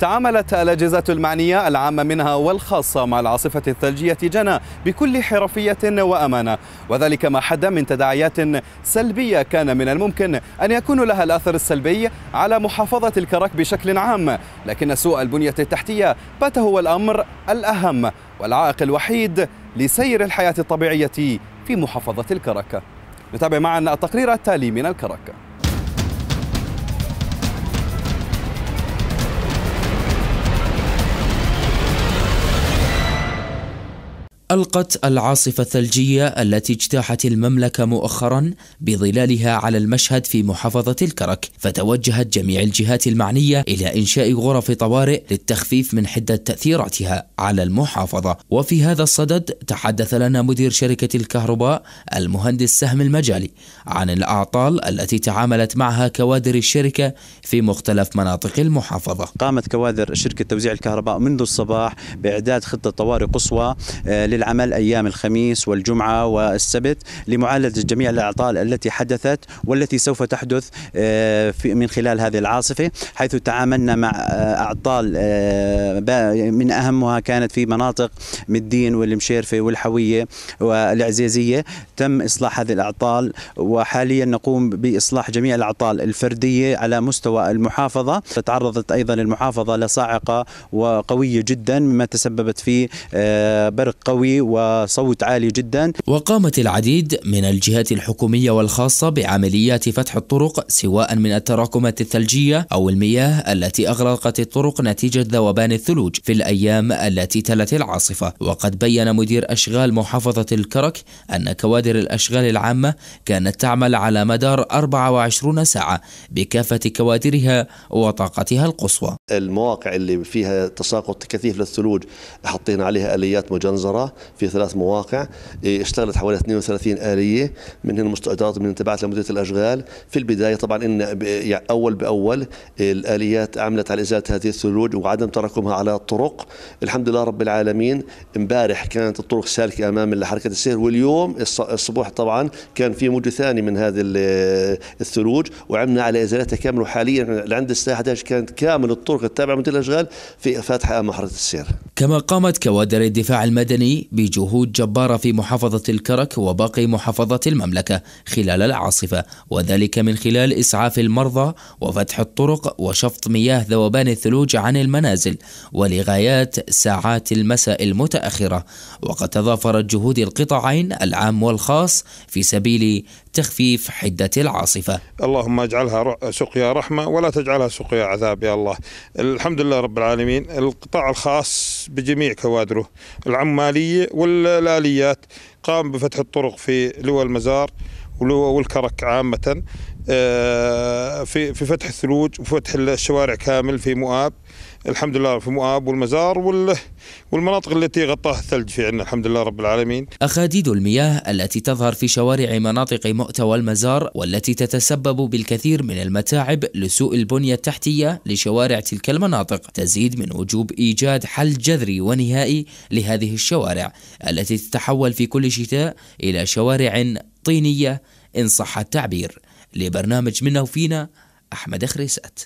تعاملت الأجهزة المعنية العامة منها والخاصة مع العاصفة الثلجية جنا بكل حرفية وأمانة وذلك ما حد من تداعيات سلبية كان من الممكن أن يكون لها الأثر السلبي على محافظة الكرك بشكل عام لكن سوء البنية التحتية بات هو الأمر الأهم والعائق الوحيد لسير الحياة الطبيعية في محافظة الكرك نتابع معا التقرير التالي من الكرك ألقت العاصفة الثلجية التي اجتاحت المملكة مؤخرا بظلالها على المشهد في محافظة الكرك فتوجهت جميع الجهات المعنية إلى إنشاء غرف طوارئ للتخفيف من حدة تأثيراتها على المحافظة وفي هذا الصدد تحدث لنا مدير شركة الكهرباء المهندس سهم المجالي عن الأعطال التي تعاملت معها كوادر الشركة في مختلف مناطق المحافظة قامت كوادر شركة توزيع الكهرباء منذ الصباح بإعداد خطة طوارئ قصوى آه، للعمل أيام الخميس والجمعة والسبت لمعالجة جميع الأعطال التي حدثت والتي سوف تحدث آه، من خلال هذه العاصفة حيث تعاملنا مع آه، أعطال آه، من أهمها كانت في مناطق مدين والمشيرفة والحوية والعزيزية تم إصلاح هذه الأعطال وحاليا نقوم بإصلاح جميع الأعطال الفردية على مستوى المحافظة تعرضت أيضا المحافظة لصاعقة وقوية جدا مما تسببت في برق قوي قوي وصوت عالي جدا وقامت العديد من الجهات الحكومية والخاصة بعمليات فتح الطرق سواء من التراكمات الثلجية أو المياه التي أغلقت الطرق نتيجة ذوبان الثلوج في الأيام التي تلت العاصفة وقد بين مدير أشغال محافظة الكرك أن كوادر الأشغال العامة كانت تعمل على مدار 24 ساعة بكافة كوادرها وطاقتها القصوى المواقع اللي فيها تساقط كثيف للثلوج حطينا عليها اليات مجنزره في ثلاث مواقع إيه، اشتغلت حوالي 32 آلية منهم المستعدات من تبعت لمديرية الأشغال في البداية طبعا إن يعني أول بأول الآليات عملت على إزالة هذه الثلوج وعدم تراكمها على الطرق الحمد لله رب العالمين امبارح كانت الطرق سالكة أمام لحركة السير واليوم الصبح طبعا كان في موجة ثاني من هذه الثلوج وعملنا على إزالتها كاملة وحاليا عند الساعة 11 كانت كامل الطرق التابعة لمديرية الأشغال في فاتحة أمام حركة السير كما قامت كوادر الدفاع المدني بجهود جبارة في محافظة الكرك وباقي محافظات المملكة خلال العاصفة وذلك من خلال إسعاف المرضى وفتح الطرق وشفط مياه ذوبان الثلوج عن المنازل ولغايات ساعات المساء المتأخرة وقد تضافرت جهود القطاعين العام والخاص في سبيل تخفيف حدة العاصفة اللهم اجعلها سقيا رحمة ولا تجعلها سقيا عذاب يا الله الحمد لله رب العالمين القطاع الخاص بجميع كوادره العمالية والآليات قام بفتح الطرق في لواء المزار والكرك عامة آه، في في فتح الثلوج وفتح الشوارع كامل في مؤاب الحمد لله في مؤاب والمزار والمناطق التي غطاها الثلج في عندنا الحمد لله رب العالمين أخاديد المياه التي تظهر في شوارع مناطق مؤتى والمزار والتي تتسبب بالكثير من المتاعب لسوء البنية التحتية لشوارع تلك المناطق تزيد من وجوب إيجاد حل جذري ونهائي لهذه الشوارع التي تتحول في كل شتاء إلى شوارع طينية إن صح التعبير لبرنامج منا وفينا أحمد خريسات